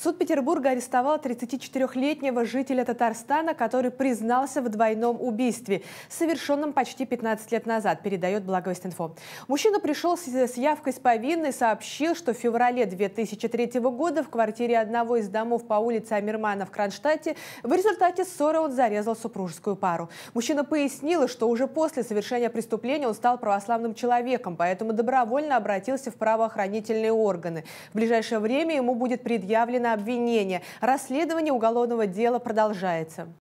Суд Петербурга арестовал 34-летнего жителя Татарстана, который признался в двойном убийстве, совершенном почти 15 лет назад, передает «Благовестинфо». Мужчина пришел с явкой с повинной, сообщил, что в феврале 2003 года в квартире одного из домов по улице Амирмана в Кронштадте в результате ссоры он зарезал супружескую пару. Мужчина пояснил, что уже после совершения преступления он стал православным человеком, поэтому добровольно обратился в правоохранительные органы. В ближайшее время ему будет предъявлено обвинения. Расследование уголовного дела продолжается.